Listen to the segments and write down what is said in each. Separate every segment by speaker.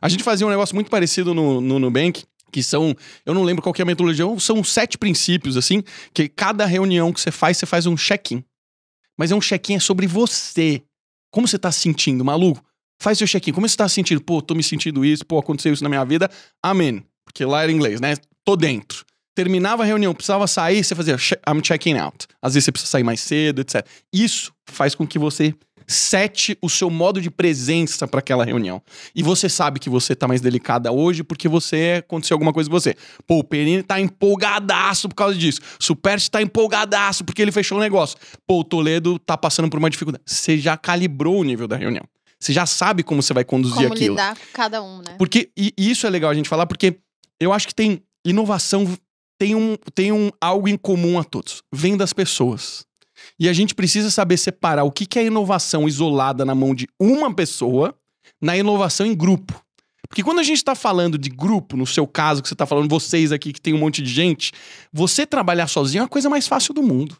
Speaker 1: A gente fazia um negócio muito parecido no, no Nubank, que são, eu não lembro qual é a metodologia, são sete princípios, assim, que cada reunião que você faz, você faz um check-in. Mas é um check-in é sobre você. Como você tá se sentindo, maluco? Faz seu check-in. Como você tá se sentindo? Pô, tô me sentindo isso, pô, aconteceu isso na minha vida. Amém. Porque lá era inglês, né? Tô dentro. Terminava a reunião, precisava sair, você fazia I'm checking out. Às vezes você precisa sair mais cedo, etc. Isso faz com que você sete o seu modo de presença para aquela reunião. E você sabe que você tá mais delicada hoje porque você aconteceu alguma coisa com você. Pô, o Perini tá empolgadaço por causa disso. Superti tá empolgadaço porque ele fechou o um negócio. Pô, o Toledo tá passando por uma dificuldade. Você já calibrou o nível da reunião. Você já sabe como você vai conduzir como aquilo. Como
Speaker 2: lidar com cada um, né?
Speaker 1: Porque e isso é legal a gente falar porque eu acho que tem inovação tem um tem um algo em comum a todos. Vem das pessoas. E a gente precisa saber separar o que, é inovação isolada na mão de uma pessoa na inovação em grupo. Porque quando a gente está falando de grupo, no seu caso, que você está falando vocês aqui, que tem um monte de gente, você trabalhar sozinho é a coisa mais fácil do mundo.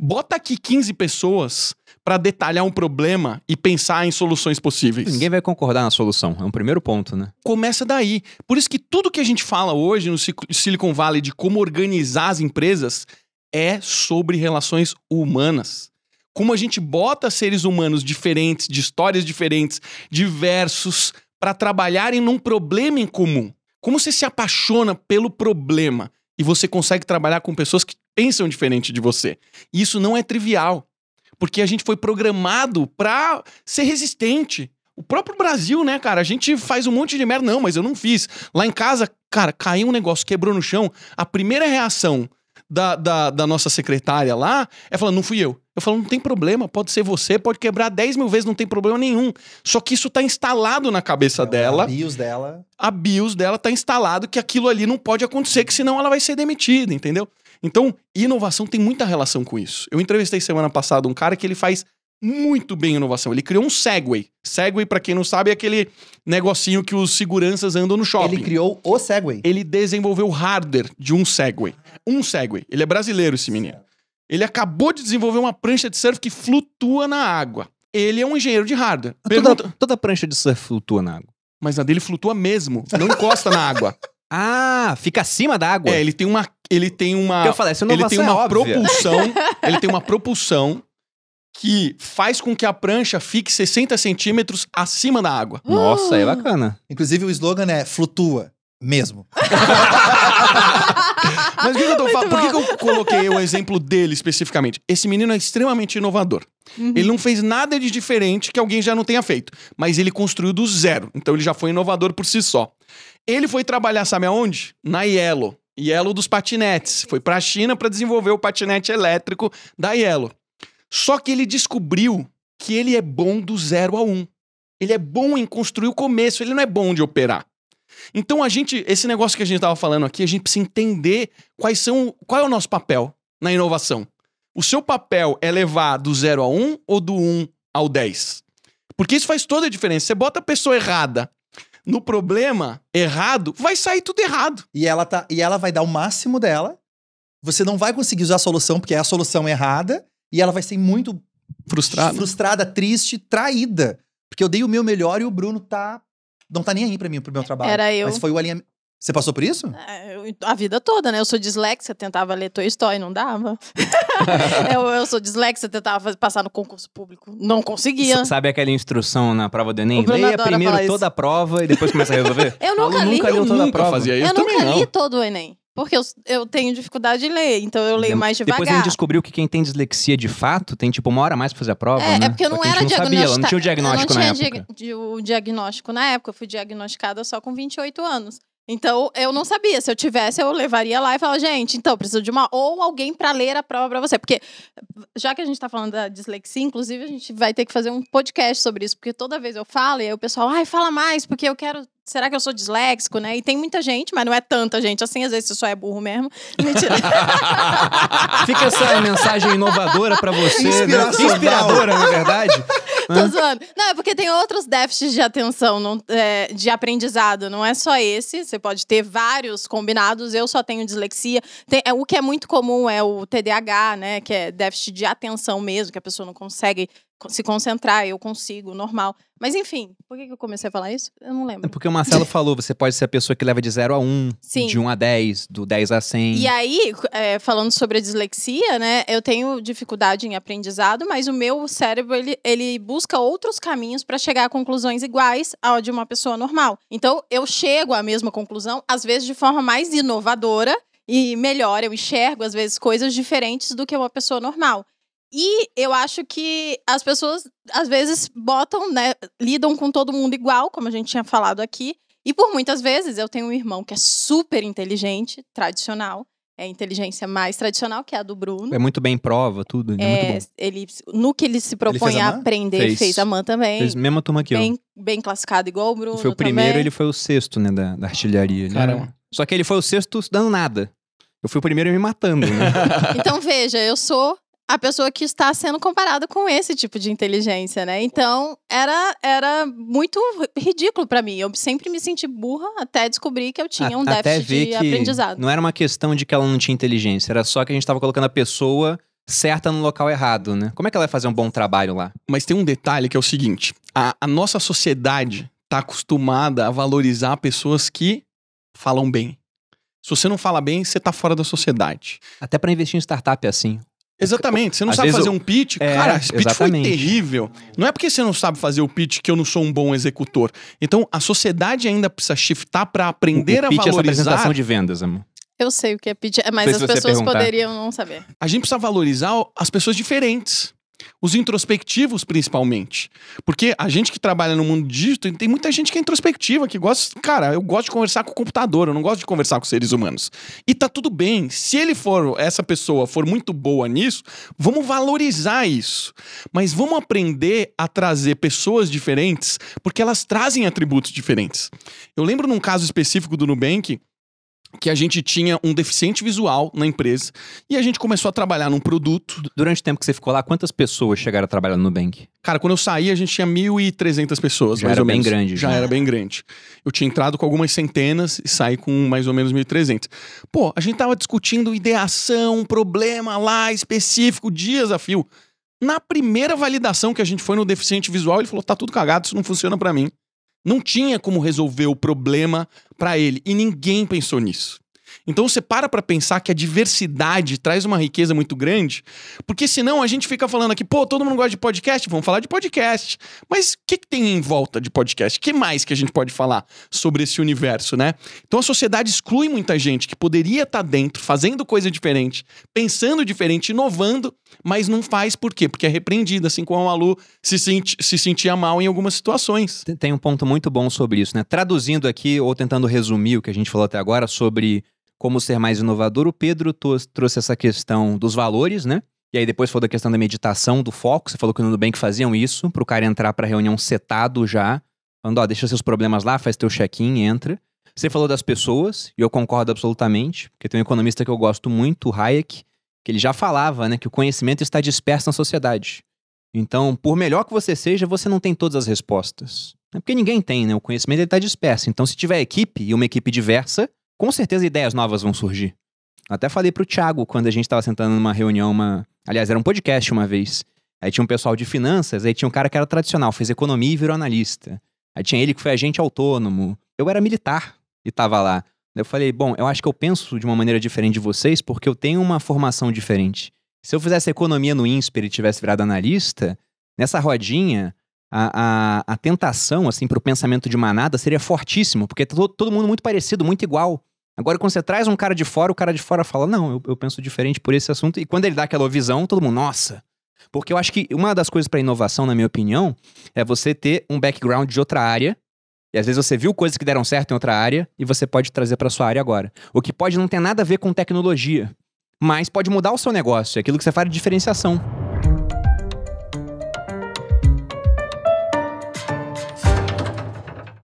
Speaker 1: Bota aqui 15 pessoas para detalhar um problema e pensar em soluções possíveis. Ninguém vai concordar na solução, é um primeiro ponto, né? Começa daí. Por isso que tudo que a gente fala hoje no Silicon Valley de como organizar as empresas é sobre relações humanas. Como a gente bota seres humanos diferentes, de histórias diferentes, diversos, para trabalharem num problema em comum. Como você se apaixona pelo problema e você consegue trabalhar com pessoas que pensam diferente de você. Isso não é trivial, porque a gente foi programado para ser resistente. O próprio Brasil, né, cara? A gente faz um monte de merda. Não, mas eu não fiz. Lá em casa, cara, caiu um negócio, quebrou no chão. A primeira reação da, da, da, nossa secretária lá é falando, não fui eu. Eu falo, não tem problema, pode ser você, pode quebrar 10 mil vezes, não tem problema nenhum. Só que isso tá instalado na cabeça é, dela. A bios dela. A bios dela tá instalado que aquilo ali não pode acontecer, que senão ela vai ser demitida, entendeu? Então, inovação tem muita relação com isso. Eu entrevistei semana passada um cara que ele faz muito bem inovação. Ele criou um Segway. Segway, para quem não sabe, é aquele negocinho que os seguranças andam no shopping. Ele criou o Segway. Ele desenvolveu o hardware de um Segway um Segway. Ele é brasileiro, esse menino. Ele acabou de desenvolver uma prancha de surf que flutua na água. Ele é um engenheiro de hardware. Pergunta... Toda, toda prancha de surf flutua na água. Mas a dele flutua mesmo, não encosta na água. Ah, fica acima da água. É, ele tem uma. Ele tem uma. eu falei, essa ele tem é uma é propulsão. ele tem uma propulsão que faz com que a prancha fique 60 centímetros acima da água. Uh! Nossa, é bacana. Inclusive, o slogan é flutua mesmo. Mas o que, eu tô falando? Por que, que, eu coloquei o exemplo dele especificamente? Esse menino é extremamente inovador. Uhum. Ele não fez nada de diferente que alguém já não tenha feito, mas ele construiu do zero. Então ele já foi inovador por si só. Ele foi trabalhar, sabe aonde? Na Yellow. Yellow dos patinetes. Foi para a China para desenvolver o patinete elétrico da Yellow. Só que ele descobriu que ele é bom do zero a um. Ele é bom em construir o começo, ele não é bom de operar. Então a gente, esse negócio que a gente estava falando aqui, a gente precisa entender quais são, qual é o nosso papel na inovação. O seu papel é levar do 0 a 1 um, ou do 1 um ao 10? Porque isso faz toda a diferença. Você bota a pessoa errada no problema errado, vai sair tudo errado. E ela, tá, e ela vai dar o máximo dela. Você não vai conseguir usar a solução porque é a solução errada. E ela vai ser muito frustrada, frustrada triste, traída. Porque eu dei o meu melhor e o Bruno tá não tá nem aí pra mim, pro meu é, trabalho. Era eu. Mas foi o alinhamento. Você passou por isso?
Speaker 2: É, a vida toda, né? Eu sou dislexia, tentava ler Toy Story, não dava. eu, eu, sou dislexia, tentava passar no concurso público, não conseguia. S
Speaker 3: sabe aquela instrução na prova do Enem? Leia primeiro toda a prova e depois começa a resolver? eu nunca li. Nunca li toda a prova. Fazia isso eu nunca li
Speaker 2: todo o Enem. Porque eu, eu tenho dificuldade de ler, então eu leio mais devagar. Depois a gente
Speaker 3: descobriu que quem tem dislexia de fato tem tipo uma hora a mais pra fazer a prova, é, é né? É porque eu não era não sabia, ela não tinha o diagnóstico eu não tinha na
Speaker 2: época. o diagnóstico na época, eu fui diagnosticada só com 28 anos. Então, eu não sabia. Se eu tivesse, eu levaria lá e falaria, gente, então, preciso de uma. Ou alguém para ler a prova para você. Porque, já que a gente está falando da dislexia, inclusive, a gente vai ter que fazer um podcast sobre isso. Porque toda vez eu falo, e aí o pessoal, ai, fala mais, porque eu quero será que eu sou disléxico, né? E tem muita gente, mas não é tanta gente assim, às vezes você só é burro mesmo. Mentira.
Speaker 3: Fica essa mensagem inovadora para você, né? Inspiradora, na é verdade. Tô
Speaker 2: zoando. Não, é porque tem outros déficits de atenção, não, é, de aprendizado. Não é só esse. Você pode ter vários combinados. Eu só tenho dislexia. Tem, é, o que é muito comum é o TDAH, né? Que é déficit de atenção mesmo, que a pessoa não consegue se concentrar, eu consigo, normal. Mas enfim, por que, que eu comecei a falar isso? Eu não lembro.
Speaker 3: É porque o Marcelo falou, você pode ser a pessoa que leva de 0 a 1, um, de 1 um a 10, do 10 a 100. E
Speaker 2: aí, é, falando sobre a dislexia, né, eu tenho dificuldade em aprendizado, mas o meu cérebro, ele, ele busca outros caminhos para chegar a conclusões iguais ao de uma pessoa normal. Então, eu chego à mesma conclusão, às vezes de forma mais inovadora, e melhor, eu enxergo às vezes coisas diferentes do que uma pessoa normal. E eu acho que as pessoas, às vezes, botam, né? Lidam com todo mundo igual, como a gente tinha falado aqui. E por muitas vezes eu tenho um irmão que é super inteligente, tradicional. É a inteligência mais tradicional, que é a do Bruno. É
Speaker 3: muito bem em prova, tudo. É, é
Speaker 2: Ele, no que ele se propõe ele a, a aprender, fez. fez a MAN também. Fez
Speaker 3: mesma turma que bem,
Speaker 2: eu. Bem classificado, igual o Bruno. Foi o também. primeiro, ele foi
Speaker 3: o sexto, né, da, da artilharia. Né? Caramba. Só que ele foi o sexto dando nada. Eu fui o primeiro me matando, né? então
Speaker 2: veja, eu sou a pessoa que está sendo comparada com esse tipo de inteligência, né? Então, era, era muito ridículo para mim. Eu sempre me senti burra até descobrir que eu tinha um até déficit ver de que aprendizado. Não
Speaker 3: era uma questão de que ela não tinha inteligência, era só que a gente estava colocando a pessoa certa no local errado, né? Como é que ela vai fazer um bom trabalho lá? Mas tem um detalhe que é o seguinte: a, a nossa sociedade está acostumada a
Speaker 1: valorizar pessoas que falam bem. Se você não fala bem, você está fora da sociedade.
Speaker 3: Até para investir em startup é assim.
Speaker 1: Exatamente, você não Às sabe fazer eu... um pitch, é, cara, esse pitch exatamente. foi terrível. Não é porque você não sabe fazer o pitch que eu não sou um bom executor. Então, a sociedade ainda precisa shiftar para aprender o, o a pitch é valorizar. É apresentação de vendas, amor.
Speaker 2: Eu sei o que é pitch, é, mas as pessoas poderiam não saber.
Speaker 1: A gente precisa valorizar as pessoas diferentes. Os introspectivos, principalmente. Porque a gente que trabalha no mundo digital, tem muita gente que é introspectiva, que gosta. Cara, eu gosto de conversar com o computador, eu não gosto de conversar com seres humanos. E tá tudo bem. Se ele for, essa pessoa for muito boa nisso, vamos valorizar isso. Mas vamos aprender a trazer pessoas diferentes, porque elas trazem atributos diferentes. Eu lembro num caso específico do Nubank, que a gente tinha um deficiente visual na empresa e a gente começou a trabalhar num produto. Durante o tempo que você ficou lá, quantas pessoas chegaram a trabalhar no Nubank? Cara, quando eu saí, a gente tinha 1.300 pessoas, já mais era ou bem menos. grande. Já, já era bem grande. Eu tinha entrado com algumas centenas e saí com mais ou menos 1.300. Pô, a gente tava discutindo ideação, um problema lá específico, dias a fio. Na primeira validação que a gente foi no deficiente visual, ele falou: tá tudo cagado, isso não funciona para mim. Não tinha como resolver o problema para ele e ninguém pensou nisso. Então você para para pensar que a diversidade traz uma riqueza muito grande, porque senão a gente fica falando aqui, pô, todo mundo gosta de podcast, vamos falar de podcast. Mas o que, que, tem em volta de podcast? O que mais que a gente pode falar sobre esse universo, né? Então a sociedade exclui muita gente que poderia estar tá dentro, fazendo coisa diferente, pensando diferente, inovando, mas não faz por quê? Porque é repreendida, assim como a Malu
Speaker 3: se, senti, se sentia mal em algumas situações. Tem um ponto muito bom sobre isso, né? Traduzindo aqui, ou tentando resumir o que a gente falou até agora sobre como ser mais inovador, o Pedro trouxe essa questão dos valores, né? E aí depois falou da questão da meditação, do foco. Você falou que no que faziam isso, para o cara entrar para a reunião setado já, falando, ó, deixa seus problemas lá, faz teu check-in, entra. Você falou das pessoas, e eu concordo absolutamente, porque tem um economista que eu gosto muito, o Hayek, que ele já falava, né, que o conhecimento está disperso na sociedade. Então, por melhor que você seja, você não tem todas as respostas. É porque ninguém tem, né? O conhecimento está disperso. Então, se tiver equipe e uma equipe diversa, com certeza ideias novas vão surgir. Até falei para o Thiago quando a gente estava sentando numa reunião, uma... aliás, era um podcast uma vez. Aí tinha um pessoal de finanças, aí tinha um cara que era tradicional, fez economia e virou analista. Aí tinha ele que foi agente autônomo. Eu era militar e estava lá. Eu falei, bom, eu acho que eu penso de uma maneira diferente de vocês porque eu tenho uma formação diferente. Se eu fizesse economia no INSPER e tivesse virado analista, nessa rodinha, a, a, a tentação assim para o pensamento de manada seria fortíssimo, porque todo, todo mundo muito parecido, muito igual. Agora, quando você traz um cara de fora, o cara de fora fala, não, eu, eu penso diferente por esse assunto. E quando ele dá aquela visão, todo mundo, nossa, porque eu acho que uma das coisas para inovação, na minha opinião, é você ter um background de outra área e às vezes você viu coisas que deram certo em outra área e você pode trazer para sua área agora. O que pode não ter nada a ver com tecnologia, mas pode mudar o seu negócio, é aquilo que você faz de diferenciação.